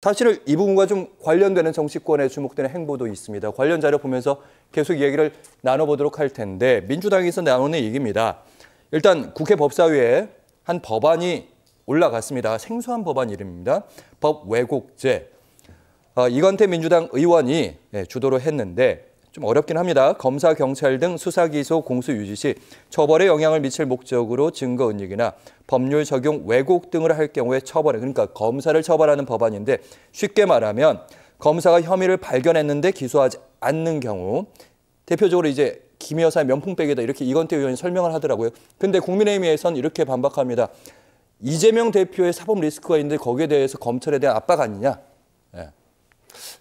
사실은 이 부분과 좀 관련되는 정치권에 주목되는 행보도 있습니다. 관련 자료 보면서 계속 이야기를 나눠보도록 할 텐데 민주당에서 나오는 얘기입니다. 일단 국회 법사위에 한 법안이 올라갔습니다. 생소한 법안 이름입니다. 법 왜곡죄. 아, 이건태 민주당 의원이 예, 주도를 했는데 좀 어렵긴 합니다. 검사, 경찰 등 수사, 기소, 공소 유지 시 처벌에 영향을 미칠 목적으로 증거 은닉이나 법률 적용 왜곡 등을 할 경우에 처벌에 그러니까 검사를 처벌하는 법안인데 쉽게 말하면 검사가 혐의를 발견했는데 기소하지 않는 경우 대표적으로 이제 김 여사의 명품백이다 이렇게 이건태 의원이 설명을 하더라고요. 근데 국민의힘에선 이렇게 반박합니다. 이재명 대표의 사법 리스크가 있는데 거기에 대해서 검찰에 대한 압박 아니냐.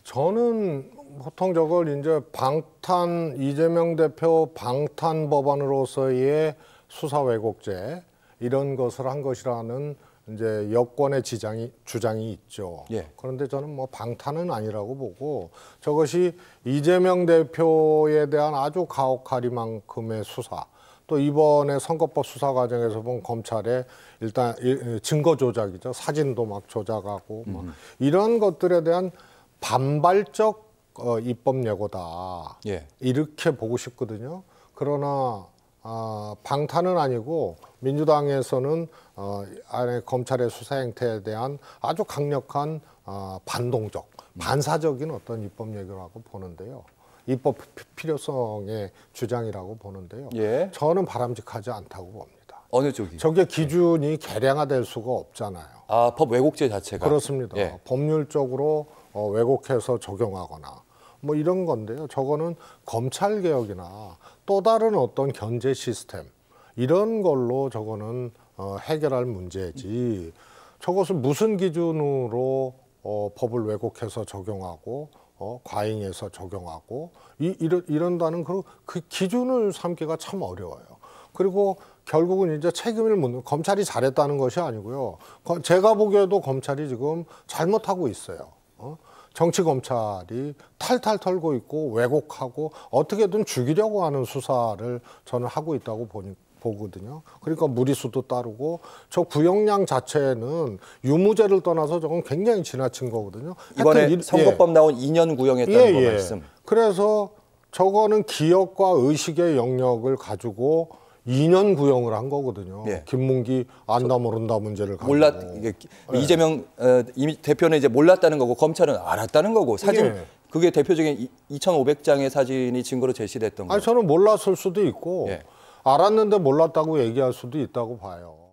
저는 보통 저걸 이제 방탄 이재명 대표 방탄 법안으로서의 수사 왜곡죄 이런 것을 한 것이라는 이제 여권의 지장이 주장이 있죠. 예. 그런데 저는 뭐 방탄은 아니라고 보고 저것이 이재명 대표에 대한 아주 가혹하리만큼의 수사 또 이번에 선거법 수사 과정에서 본 검찰의 일단 예, 증거 조작이죠. 사진도 막 조작하고 막 뭐 음. 이런 것들에 대한 반발적 어, 입법 예고다 예. 이렇게 보고 싶거든요. 그러나 어, 방탄은 아니고 민주당에서는 어, 안에 검찰의 수사 행태에 대한 아주 강력한 어, 반동적, 음. 반사적인 어떤 입법 예고라고 보는데요. 입법 필요성의 주장이라고 보는데요. 예. 저는 바람직하지 않다고 봅니다. 어느 쪽이? 저게 예. 기준이 개량화될 수가 없잖아요. 아, 법 왜곡제 자체가. 그렇습니다. 예. 법률적으로 어, 왜곡해서 적용하거나 뭐 이런 건데요. 저거는 검찰 개혁이나 또 다른 어떤 견제 시스템 이런 걸로 저거는 어, 해결할 문제지. 저것을 무슨 기준으로 어, 법을 왜곡해서 적용하고 어, 과잉해서 적용하고 이, 이런 이런다는 그, 그 기준을 삼기가 참 어려워요. 그리고 결국은 이제 책임을 묻는 검찰이 잘했다는 것이 아니고요. 제가 보기에도 검찰이 지금 잘못하고 있어요. 어? 정치 검찰이 탈탈 털고 있고 왜곡하고 어떻게든 죽이려고 하는 수사를 저는 하고 있다고 보니, 보거든요. 그러니까 무리수도 따르고 저 구형량 자체는 유무죄를 떠나서 저건 굉장히 지나친 거거든요. 이번에 일, 선거법 예. 나온 2년 구형했다는 예, 예. 말씀. 그래서 저거는 기억과 의식의 영역을 가지고 2년 구형을 한 거거든요. 예. 김문기 안다 모른다 문제를 가지고. 몰랐 이게 예. 이재명 어, 대표는 이제 몰랐다는 거고 검찰은 알았다는 거고 사진 예. 그게 대표적인 2,500장의 사진이 증거로 제시됐던 거예요. 아니 저는 몰랐을 수도 있고 예. 알았는데 몰랐다고 얘기할 수도 있다고 봐요.